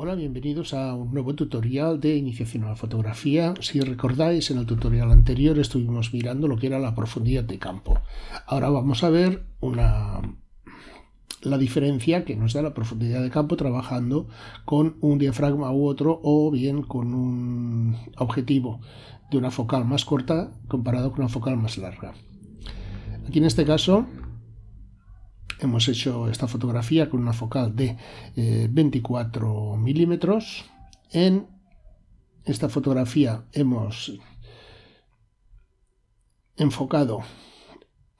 Hola, bienvenidos a un nuevo tutorial de iniciación a la fotografía. Si recordáis, en el tutorial anterior estuvimos mirando lo que era la profundidad de campo. Ahora vamos a ver una, la diferencia que nos da la profundidad de campo trabajando con un diafragma u otro o bien con un objetivo de una focal más corta comparado con una focal más larga. Aquí en este caso Hemos hecho esta fotografía con una focal de 24 eh, milímetros. En esta fotografía hemos enfocado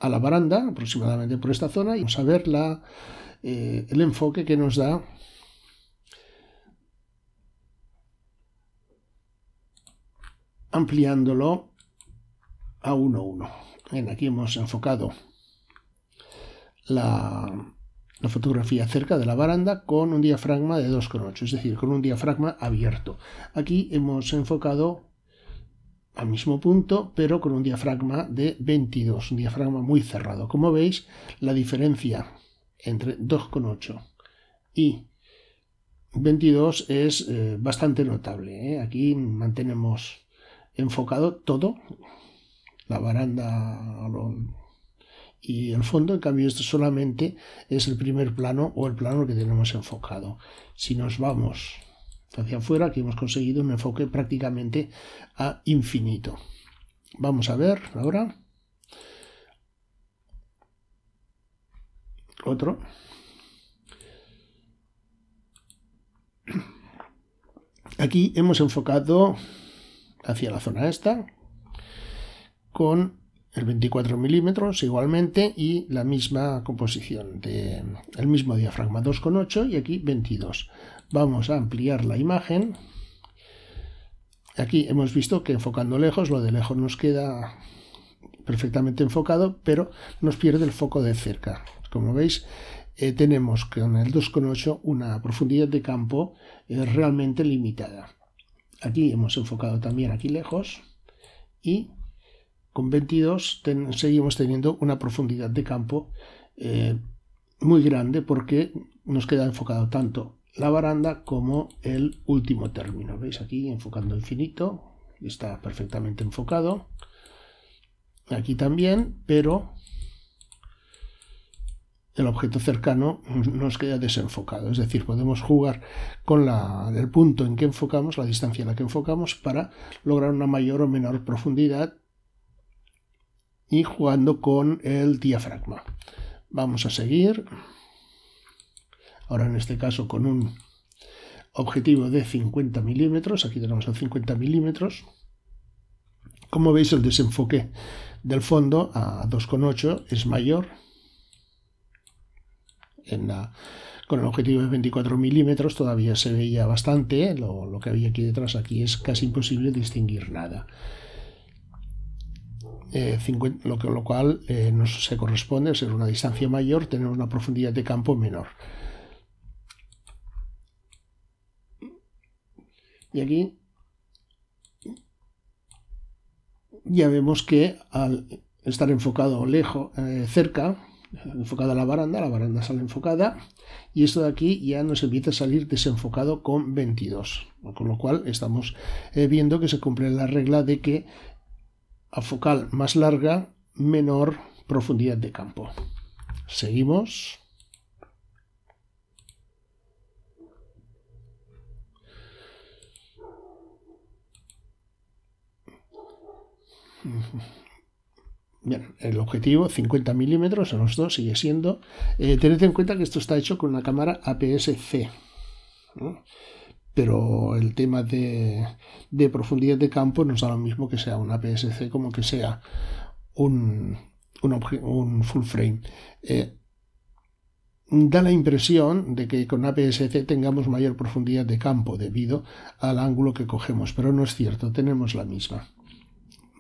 a la baranda, aproximadamente por esta zona, y vamos a ver eh, el enfoque que nos da ampliándolo a 1.1. 1 aquí hemos enfocado la, fotografía cerca de la baranda con un diafragma de 2,8, es decir, con un diafragma abierto. Aquí hemos enfocado al mismo punto, pero con un diafragma de 22, un diafragma muy cerrado. Como veis, la diferencia entre 2,8 y 22 es eh, bastante notable. ¿eh? Aquí mantenemos enfocado todo, la baranda, y el fondo, en cambio, esto solamente es el primer plano o el plano que tenemos enfocado. Si nos vamos hacia afuera, aquí hemos conseguido un enfoque prácticamente a infinito. Vamos a ver ahora. Otro. Aquí hemos enfocado hacia la zona esta con 24 milímetros igualmente y la misma composición, de, el mismo diafragma 2,8 y aquí 22. Vamos a ampliar la imagen. Aquí hemos visto que enfocando lejos, lo de lejos nos queda perfectamente enfocado, pero nos pierde el foco de cerca. Como veis, eh, tenemos con el 2,8 una profundidad de campo eh, realmente limitada. Aquí hemos enfocado también aquí lejos y con 22 seguimos teniendo una profundidad de campo eh, muy grande porque nos queda enfocado tanto la baranda como el último término. ¿Veis aquí enfocando infinito? Está perfectamente enfocado. Aquí también, pero el objeto cercano nos queda desenfocado. Es decir, podemos jugar con el punto en que enfocamos, la distancia en la que enfocamos, para lograr una mayor o menor profundidad y jugando con el diafragma. Vamos a seguir. Ahora en este caso con un objetivo de 50 milímetros. Aquí tenemos el 50 milímetros. Como veis el desenfoque del fondo a 2,8 es mayor con el objetivo de 24 milímetros todavía se veía bastante, ¿eh? lo, lo, que había aquí detrás aquí es casi imposible distinguir nada. Eh, lo, cual eh, no nos se corresponde, ser una distancia mayor, tener una profundidad de campo menor. Y aquí ya vemos que al estar enfocado lejos, eh, cerca, enfocada a la baranda, la baranda sale enfocada y esto de aquí ya nos empieza a salir desenfocado con 22, con lo cual estamos viendo que se cumple la regla de que a focal más larga, menor profundidad de campo. Seguimos. Bien, el objetivo 50 milímetros en los dos sigue siendo. Eh, tened en cuenta que esto está hecho con una cámara APS-C pero el tema de, profundidad de campo nos da lo mismo que sea una PSC como que sea un, full frame. Eh, da la impresión de que con APS-C tengamos mayor profundidad de campo debido al ángulo que cogemos, pero no es cierto, tenemos la misma.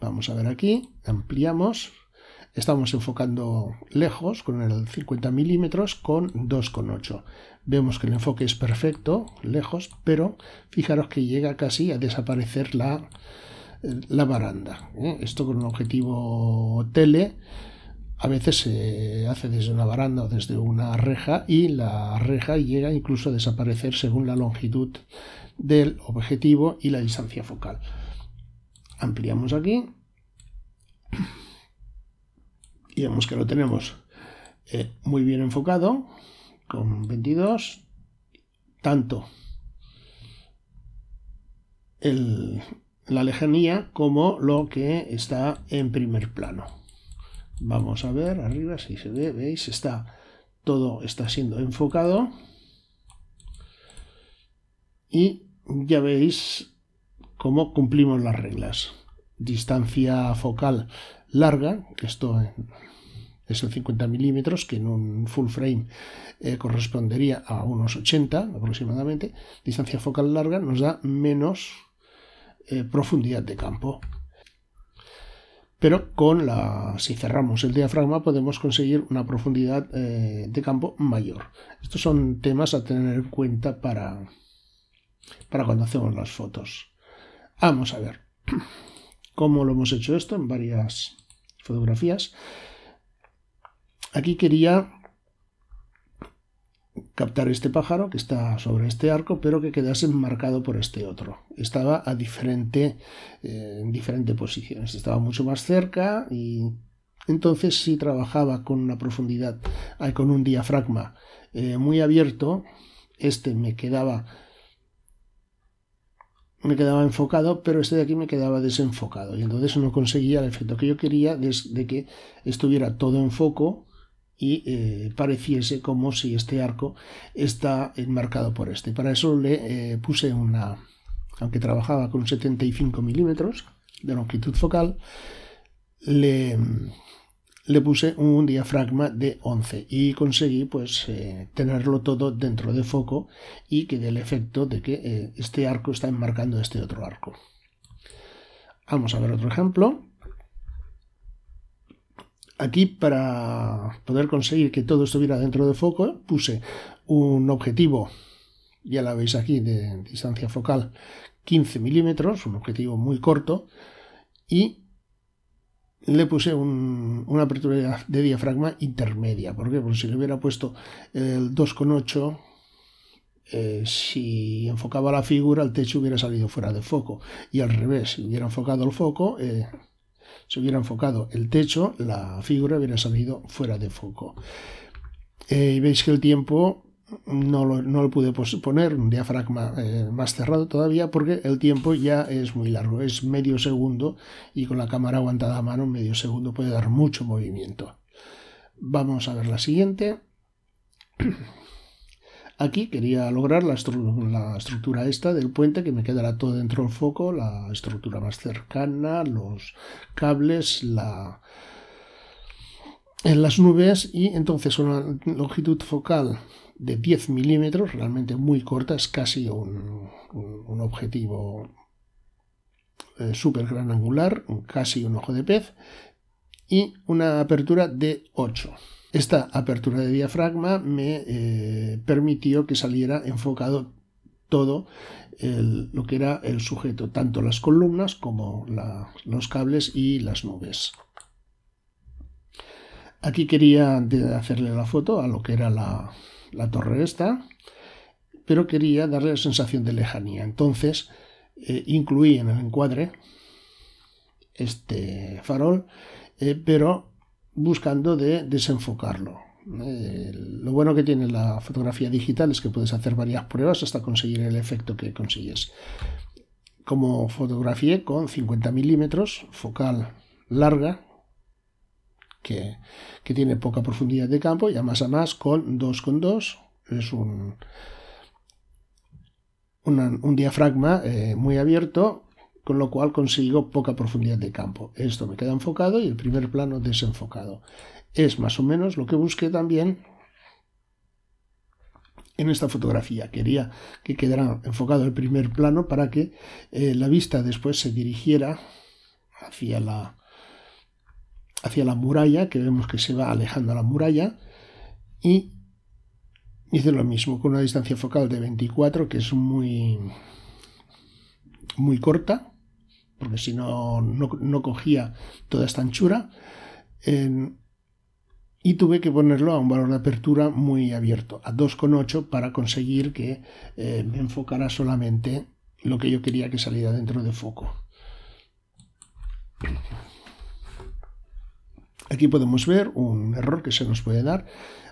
Vamos a ver aquí, ampliamos, estamos enfocando lejos con el 50 milímetros con 2,8. Vemos que el enfoque es perfecto, lejos, pero fijaros que llega casi a desaparecer la, eh, baranda. ¿eh? Esto con un objetivo tele a veces se hace desde una baranda o desde una reja y la reja llega incluso a desaparecer según la longitud del objetivo y la distancia focal. Ampliamos aquí y vemos que lo tenemos eh, muy bien enfocado con 22, tanto la lejanía como lo que está en primer plano. Vamos a ver arriba si se ve, veis, está todo está siendo enfocado y ya veis cómo cumplimos las reglas. Distancia focal larga, que esto es el 50 milímetros, que en un full frame eh, correspondería a unos 80 aproximadamente, distancia focal larga nos da menos eh, profundidad de campo. Pero con la, si cerramos el diafragma podemos conseguir una profundidad eh, de campo mayor. Estos son temas a tener en cuenta para, para cuando hacemos las fotos. Vamos a ver cómo lo hemos hecho esto en varias fotografías. Aquí quería captar este pájaro que está sobre este arco, pero que quedase enmarcado por este otro. Estaba a diferente, eh, en diferentes posiciones, estaba mucho más cerca y entonces si trabajaba con una profundidad, con un diafragma eh, muy abierto, este me quedaba me quedaba enfocado, pero este de aquí me quedaba desenfocado y entonces no conseguía el efecto que yo quería desde de que estuviera todo en foco y eh, pareciese como si este arco está enmarcado por este. Para eso le eh, puse una, aunque trabajaba con 75 milímetros de longitud focal, le, le puse un diafragma de 11 y conseguí pues eh, tenerlo todo dentro de foco y que dé el efecto de que este arco está enmarcando este otro arco. Vamos a ver otro ejemplo. Aquí para poder conseguir que todo estuviera dentro de foco puse un objetivo, ya la veis aquí, de distancia focal 15 milímetros, un objetivo muy corto, y le puse una apertura de diafragma intermedia. ¿Por qué? Porque si le hubiera puesto el 2,8, eh, si enfocaba la figura, el techo hubiera salido fuera de foco. Y al revés, si hubiera enfocado el foco, eh, si hubiera enfocado el techo, la figura hubiera salido fuera de foco. Eh, y veis que el tiempo no lo, pude poner, un diafragma eh, más cerrado todavía, porque el tiempo ya es muy largo, es medio segundo y con la cámara aguantada a mano, medio segundo puede dar mucho movimiento. Vamos a ver la siguiente. Aquí quería lograr la, estructura esta del puente que me quedará todo dentro del foco, la estructura más cercana, los cables, en las nubes y entonces una longitud focal de 10 milímetros, realmente muy corta, es casi un, objetivo super eh, súper gran angular, casi un ojo de pez y una apertura de 8 esta apertura de diafragma me eh, permitió que saliera enfocado todo lo que era el sujeto, tanto las columnas como los cables y las nubes. Aquí quería hacerle la foto a lo que era la, torre esta, pero quería darle la sensación de lejanía. Entonces eh, incluí en el encuadre este farol, eh, pero buscando de desenfocarlo. Eh, lo bueno que tiene la fotografía digital es que puedes hacer varias pruebas hasta conseguir el efecto que consigues. Como fotografié con 50 milímetros, focal larga, que, tiene poca profundidad de campo, y a más a más con 2,2 es un, un diafragma eh, muy abierto con lo cual consigo poca profundidad de campo. Esto me queda enfocado y el primer plano desenfocado. Es más o menos lo que busqué también en esta fotografía. Quería que quedara enfocado el primer plano para que eh, la vista después se dirigiera hacia la, hacia la muralla, que vemos que se va alejando la muralla, y hice lo mismo, con una distancia focal de 24, que es muy, muy corta, porque si no, no, cogía toda esta anchura. y tuve que ponerlo a un valor de apertura muy abierto, a 2,8 para conseguir que eh, me enfocara solamente lo que yo quería que saliera dentro de foco. Aquí podemos ver un error que se nos puede dar,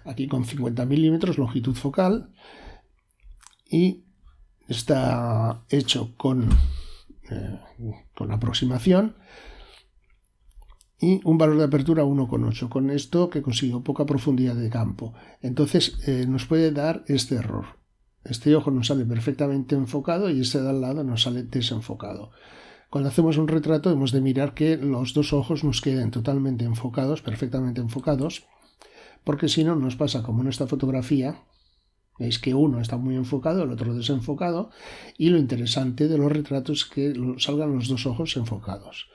aquí con 50 milímetros longitud focal y está hecho con eh, con aproximación, y un valor de apertura 1,8. Con esto que consigo poca profundidad de campo. Entonces eh, nos puede dar este error. Este ojo nos sale perfectamente enfocado y este de al lado nos sale desenfocado. Cuando hacemos un retrato hemos de mirar que los dos ojos nos queden totalmente enfocados, perfectamente enfocados, porque si no nos pasa como en esta fotografía, Veis que uno está muy enfocado, el otro desenfocado, y lo interesante de los retratos es que salgan los dos ojos enfocados.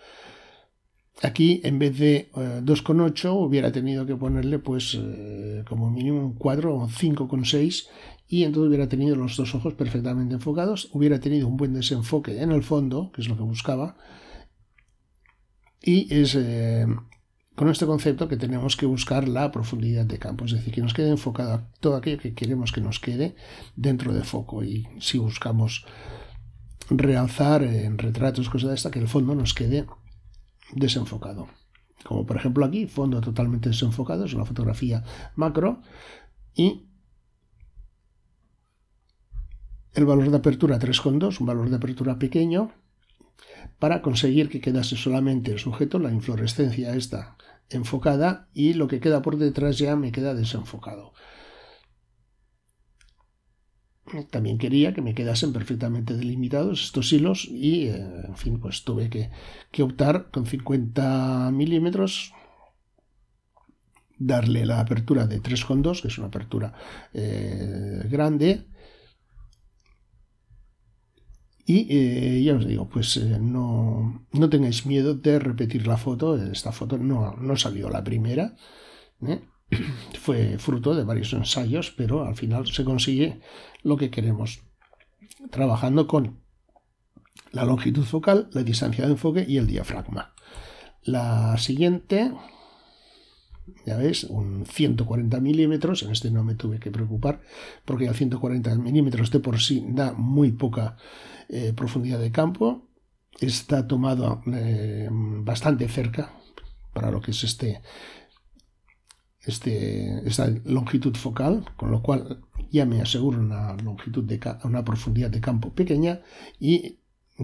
Aquí, en vez de 2,8, eh, hubiera tenido que ponerle, pues, eh, como mínimo un 4 o 5,6, y entonces hubiera tenido los dos ojos perfectamente enfocados, hubiera tenido un buen desenfoque en el fondo, que es lo que buscaba, y es, eh, con este concepto que tenemos que buscar la profundidad de campo, es decir, que nos quede enfocado todo aquello que queremos que nos quede dentro de foco. Y si buscamos realzar en retratos, cosas de esta, que el fondo nos quede desenfocado. Como por ejemplo aquí, fondo totalmente desenfocado, es una fotografía macro y el valor de apertura 3,2, un valor de apertura pequeño, para conseguir que quedase solamente el sujeto, la inflorescencia está enfocada y lo que queda por detrás ya me queda desenfocado. También quería que me quedasen perfectamente delimitados estos hilos y, eh, en fin, pues tuve que, optar con 50 milímetros, darle la apertura de 3,2, que es una apertura eh, grande, y eh, ya os digo, pues eh, no, tengáis miedo de repetir la foto. Esta foto no, no salió la primera. ¿eh? Fue fruto de varios ensayos, pero al final se consigue lo que queremos. Trabajando con la longitud focal, la distancia de enfoque y el diafragma. La siguiente ya ves, un 140 milímetros, en este no me tuve que preocupar, porque a 140 milímetros de por sí da muy poca eh, profundidad de campo, está tomado eh, bastante cerca para lo que es este, este, esta longitud focal, con lo cual ya me aseguro una longitud de una profundidad de campo pequeña y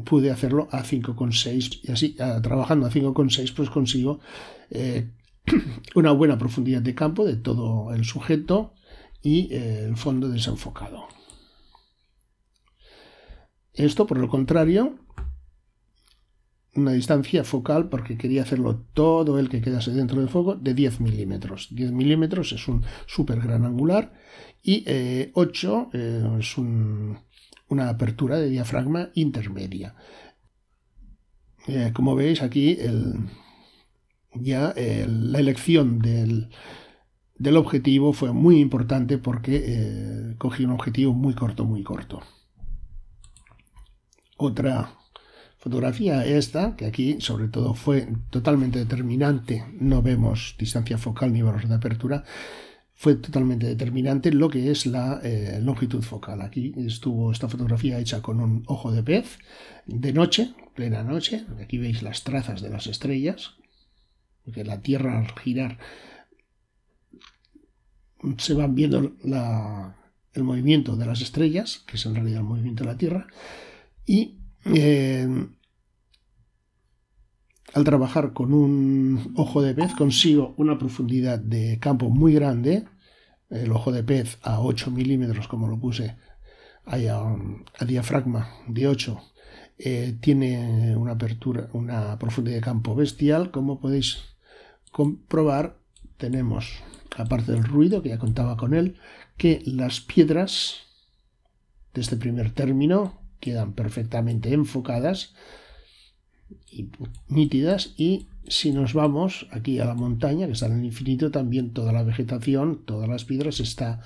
pude hacerlo a 5,6 y así trabajando a 5,6 pues consigo eh, una buena profundidad de campo de todo el sujeto y eh, el fondo desenfocado. Esto, por lo contrario, una distancia focal, porque quería hacerlo todo el que quedase dentro del foco, de 10 milímetros. 10 milímetros es un súper gran angular y 8 eh, eh, es una apertura de diafragma intermedia. como veis aquí, el, ya la elección del, objetivo fue muy importante porque eh, cogí un objetivo muy corto, muy corto. Otra fotografía esta, que aquí sobre todo fue totalmente determinante, no vemos distancia focal ni valores de apertura, fue totalmente determinante lo que es la eh, longitud focal. Aquí estuvo esta fotografía hecha con un ojo de pez de noche, plena noche, aquí veis las trazas de las estrellas porque la Tierra al girar se va viendo el movimiento de las estrellas, que es en realidad el movimiento de la Tierra, y eh, al trabajar con un ojo de pez consigo una profundidad de campo muy grande, el ojo de pez a 8 milímetros, como lo puse, a, diafragma de 8, eh, tiene una apertura, una profundidad de campo bestial, como podéis comprobar, tenemos, aparte del ruido, que ya contaba con él, que las piedras de este primer término quedan perfectamente enfocadas y nítidas y si nos vamos aquí a la montaña que está en el infinito también toda la vegetación todas las piedras está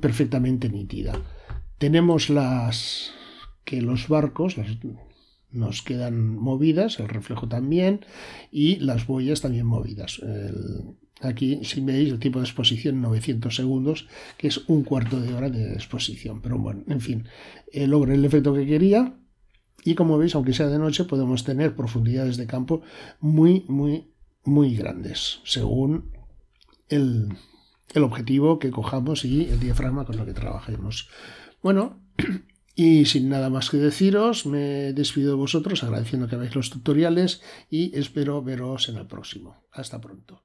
perfectamente nítida tenemos las que los barcos las nos quedan movidas, el reflejo también, y las boyas también movidas. aquí, si veis, el tipo de exposición 900 segundos, que es un cuarto de hora de exposición. Pero bueno, en fin, eh, logré el efecto que quería. Y como veis, aunque sea de noche, podemos tener profundidades de campo muy, muy, muy grandes, según el, el objetivo que cojamos y el diafragma con lo que trabajemos. Bueno, Y sin nada más que deciros, me despido de vosotros agradeciendo que veáis los tutoriales y espero veros en el próximo. Hasta pronto.